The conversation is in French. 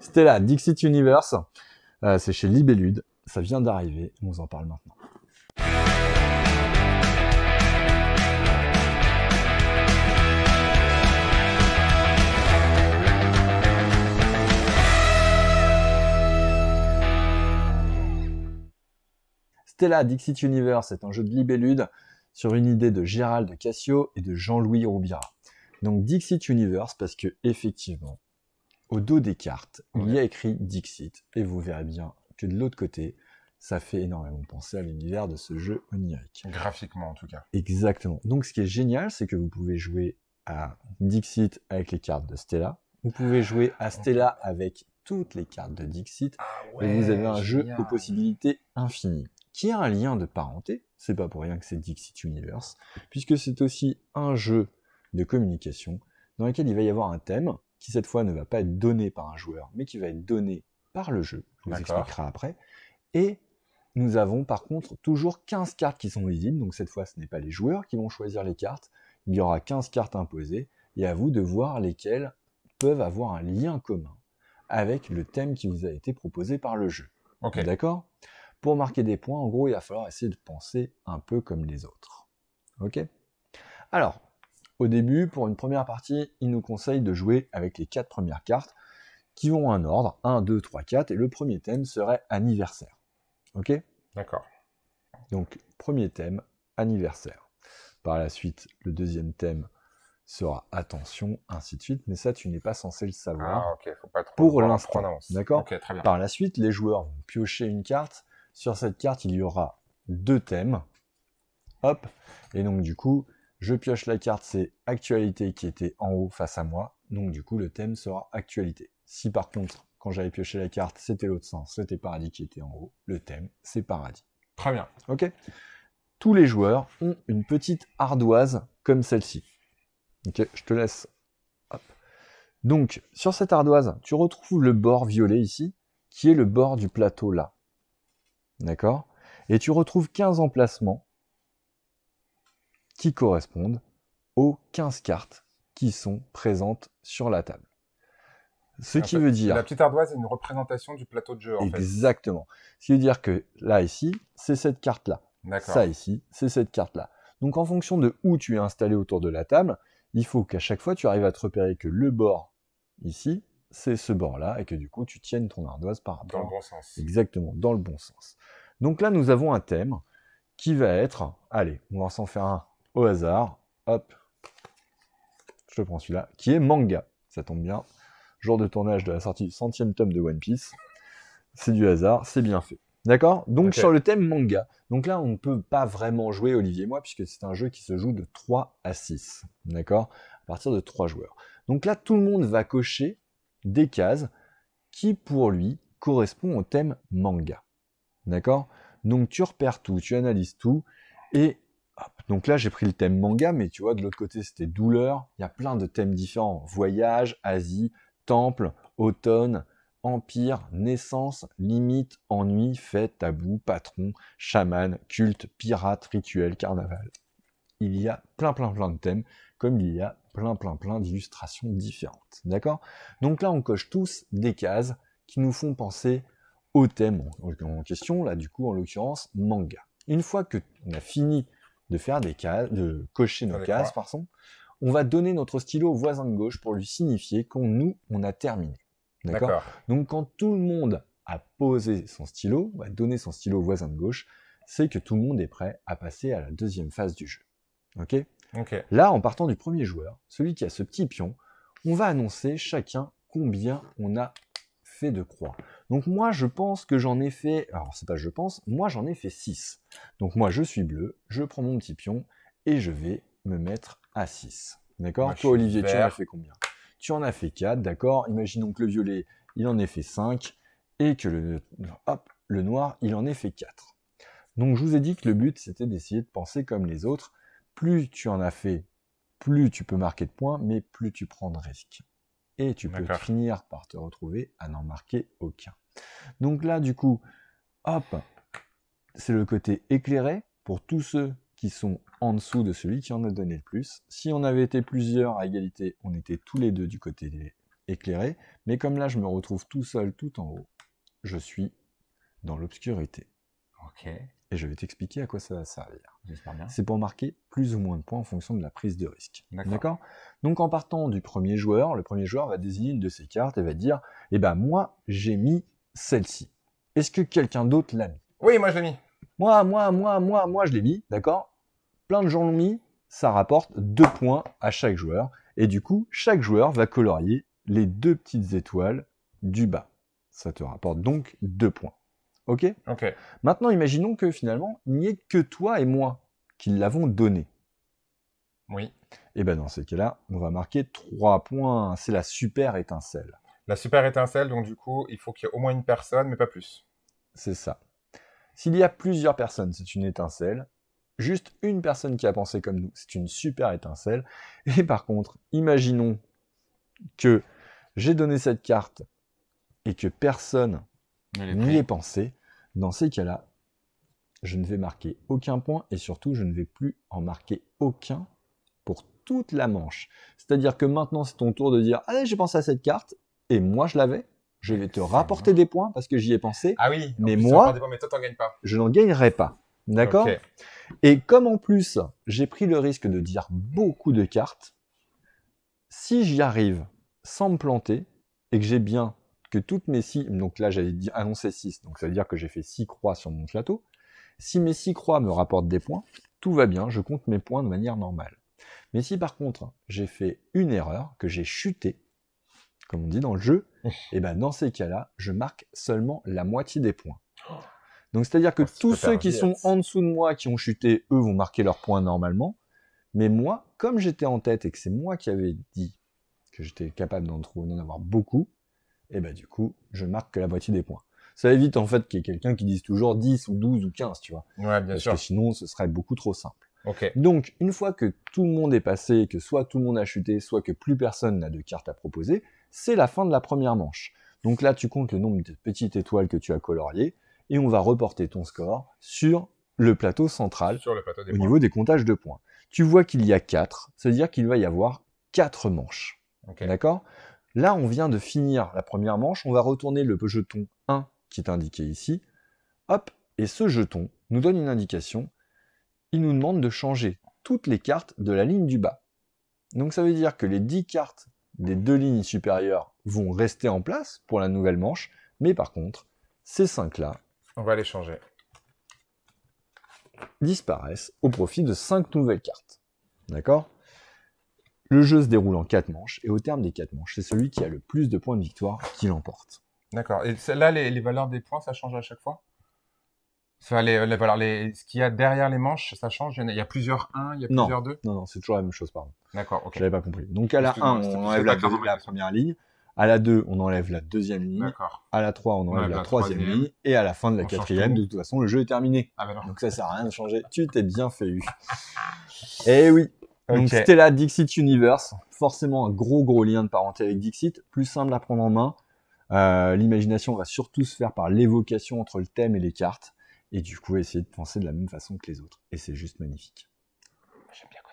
Stella, Dixit Universe. Euh, c'est chez Libellude. Ça vient d'arriver. On vous en parle maintenant. Stella Dixit Universe est un jeu de libellude sur une idée de Gérald Cassio et de Jean-Louis Roubira. Donc Dixit Universe parce que effectivement, au dos des cartes, il y a écrit Dixit, et vous verrez bien que de l'autre côté, ça fait énormément penser à l'univers de ce jeu onirique. Graphiquement, en tout cas. Exactement. Donc, ce qui est génial, c'est que vous pouvez jouer à Dixit avec les cartes de Stella. Vous pouvez jouer à Stella avec toutes les cartes de Dixit. Ah et vous avez un jeu aux possibilités infinies, qui a un lien de parenté. C'est pas pour rien que c'est Dixit Universe, puisque c'est aussi un jeu de communication dans lequel il va y avoir un thème qui cette fois ne va pas être donné par un joueur, mais qui va être donné par le jeu. Je vous expliquerai après. Et nous avons par contre toujours 15 cartes qui sont visibles, donc cette fois ce n'est pas les joueurs qui vont choisir les cartes, il y aura 15 cartes imposées, et à vous de voir lesquelles peuvent avoir un lien commun avec le thème qui vous a été proposé par le jeu. D'accord Pour marquer des points, en gros, il va falloir essayer de penser un peu comme les autres. Ok Alors, au début, pour une première partie, il nous conseille de jouer avec les quatre premières cartes qui vont un ordre 1, 2, 3, 4, et le premier thème serait anniversaire. Ok D'accord. Donc, premier thème, anniversaire. Par la suite, le deuxième thème sera attention, ainsi de suite, mais ça, tu n'es pas censé le savoir ah, Faut pas trop pour l'instant. D'accord Par la suite, les joueurs vont piocher une carte. Sur cette carte, il y aura deux thèmes. Hop Et donc, du coup, je pioche la carte, c'est actualité qui était en haut face à moi. Donc du coup, le thème sera actualité. Si par contre, quand j'avais pioché la carte, c'était l'autre sens, c'était paradis qui était en haut, le thème, c'est paradis. Très bien. Ok Tous les joueurs ont une petite ardoise comme celle-ci. Ok, je te laisse. Donc, sur cette ardoise, tu retrouves le bord violet ici, qui est le bord du plateau là. D'accord Et tu retrouves 15 emplacements qui correspondent aux 15 cartes qui sont présentes sur la table. Ce ah, qui veut dire... La petite ardoise est une représentation du plateau de jeu. En Exactement. Ce qui veut dire que là, ici, c'est cette carte-là. Ça, ici, c'est cette carte-là. Donc en fonction de où tu es installé autour de la table, il faut qu'à chaque fois, tu arrives à te repérer que le bord ici, c'est ce bord-là, et que du coup, tu tiennes ton ardoise par rapport... Dans le bon sens. Exactement, dans le bon sens. Donc là, nous avons un thème qui va être... Allez, on va s'en faire un au hasard. Hop, je prends celui-là, qui est manga. Ça tombe bien. Jour de tournage de la sortie centième tome de One Piece. C'est du hasard, c'est bien fait. D'accord Donc sur le thème manga. Donc là, on ne peut pas vraiment jouer, Olivier et moi, puisque c'est un jeu qui se joue de 3 à 6. D'accord À partir de 3 joueurs. Donc là, tout le monde va cocher des cases qui, pour lui, correspondent au thème manga. D'accord Donc tu repères tout, tu analyses tout, et donc là, j'ai pris le thème manga, mais tu vois, de l'autre côté, c'était douleur. Il y a plein de thèmes différents. Voyage, Asie, temple, automne, empire, naissance, limite, ennui, fête, tabou, patron, chaman, culte, pirate, rituel, carnaval. Il y a plein, plein, plein de thèmes, comme il y a plein, plein, plein d'illustrations différentes. D'accord Donc là, on coche tous des cases qui nous font penser au thème en question, là, du coup, en l'occurrence, manga. Une fois que on a fini de faire des cases, de cocher nos cases, On va donner notre stylo au voisin de gauche pour lui signifier qu'on nous on a terminé. D'accord. Donc quand tout le monde a posé son stylo, va bah, donner son stylo au voisin de gauche, c'est que tout le monde est prêt à passer à la deuxième phase du jeu. Ok. Là, en partant du premier joueur, celui qui a ce petit pion, on va annoncer chacun combien on a fait de croix. Donc moi, je pense que j'en ai fait... Alors, c'est pas je pense, moi j'en ai fait 6. Donc moi, je suis bleu, je prends mon petit pion, et je vais me mettre à 6. D'accord Toi, Olivier, tu en as fait combien Tu en as fait 4, d'accord Imaginons que le violet, il en ait fait 5, et que le, le noir, il en ait fait 4. Donc je vous ai dit que le but, c'était d'essayer de penser comme les autres. Plus tu en as fait, plus tu peux marquer de points, mais plus tu prends de risques et tu peux finir par te retrouver à n'en marquer aucun. Donc là, du coup, hop, c'est le côté éclairé pour tous ceux qui sont en dessous de celui qui en a donné le plus. Si on avait été plusieurs à égalité, on était tous les deux du côté éclairé, mais comme là je me retrouve tout seul tout en haut, je suis dans l'obscurité. Ok. Et je vais t'expliquer à quoi ça va servir c'est pour marquer plus ou moins de points en fonction de la prise de risque. D'accord Donc en partant du premier joueur, le premier joueur va désigner une de ses cartes et va dire Eh ben moi, j'ai mis celle-ci. Est-ce que quelqu'un d'autre l'a mis Oui, moi je l'ai mis. Moi, moi, moi, moi, moi, je l'ai mis, d'accord Plein de gens l'ont mis, ça rapporte deux points à chaque joueur. Et du coup, chaque joueur va colorier les deux petites étoiles du bas. Ça te rapporte donc deux points. Ok Ok. Maintenant, imaginons que finalement, il n'y ait que toi et moi qui l'avons donné. Oui. Et eh bien, dans ces cas-là, on va marquer trois points. C'est la super étincelle. La super étincelle, donc du coup, il faut qu'il y ait au moins une personne, mais pas plus. C'est ça. S'il y a plusieurs personnes, c'est une étincelle. Juste une personne qui a pensé comme nous, c'est une super étincelle. Et par contre, imaginons que j'ai donné cette carte et que personne n'y ait pensé, dans ces cas-là, je ne vais marquer aucun point et surtout je ne vais plus en marquer aucun pour toute la manche. C'est-à-dire que maintenant c'est ton tour de dire allez j'ai pensé à cette carte et moi je l'avais. Je vais te rapporter des points parce que j'y ai pensé. Ah oui. Mais moi, mais toi, pas. je n'en gagnerai pas. D'accord. Et comme en plus j'ai pris le risque de dire beaucoup de cartes, si j'y arrive sans me planter et que j'ai bien que toutes mes six donc là j'avais annoncé 6, donc ça veut dire que j'ai fait 6 croix sur mon plateau. Si mes six croix me rapportent des points, tout va bien, je compte mes points de manière normale. Mais si par contre j'ai fait une erreur, que j'ai chuté, comme on dit dans le jeu, et eh ben dans ces cas-là, je marque seulement la moitié des points. Oh. Donc c'est-à-dire que ah, tous ceux qui sont en dessous de moi, qui ont chuté, eux vont marquer leurs points normalement. Mais moi, comme j'étais en tête et que c'est moi qui avais dit que j'étais capable d'en trouver, d'en avoir beaucoup, et eh bien, du coup, je marque que la moitié des points. Ça évite en fait qu'il y ait quelqu'un qui dise toujours 10 ou 12 ou 15, tu vois. Ouais, bien Parce que sinon, ce serait beaucoup trop simple. Ok. Donc, une fois que tout le monde est passé, que soit tout le monde a chuté, soit que plus personne n'a de carte à proposer, c'est la fin de la première manche. Donc là, tu comptes le nombre de petites étoiles que tu as coloriées, et on va reporter ton score sur le plateau central, au niveau des comptages de points. Tu vois qu'il y a 4, c'est-à-dire qu'il va y avoir 4 manches. Ok. D'accord Là, on vient de finir la première manche, on va retourner le jeton 1 qui est indiqué ici. Hop, et ce jeton nous donne une indication. Il nous demande de changer toutes les cartes de la ligne du bas. Donc ça veut dire que les 10 cartes des deux lignes supérieures vont rester en place pour la nouvelle manche, mais par contre, ces 5-là... On va les changer. ...disparaissent au profit de 5 nouvelles cartes. D'accord le jeu se déroule en 4 manches, et au terme des 4 manches, c'est celui qui a le plus de points de victoire qui l'emporte. D'accord. Et là, les, valeurs des points, ça change à chaque fois ça, les, Ce qu'il y a derrière les manches, ça change Il y, a plusieurs 1, il y a plusieurs 2 Non, non, c'est toujours la même chose, pardon. D'accord, ok. J'avais pas compris. Donc à la 1, on enlève la, première ligne. À la 2, on enlève la deuxième ligne. À la 3, on enlève la, troisième ligne. Et à la fin de la quatrième, de toute façon, le jeu est terminé. Ah, bah non. Donc ça sert à rien de changer. Tu t'es bien fait eu. Eh oui. Donc c'était Stella Dixit Universe, forcément un gros gros lien de parenté avec Dixit, plus simple à prendre en main. Euh, l'imagination va surtout se faire par l'évocation entre le thème et les cartes, et du coup essayer de penser de la même façon que les autres. Et c'est juste magnifique. J'aime bien que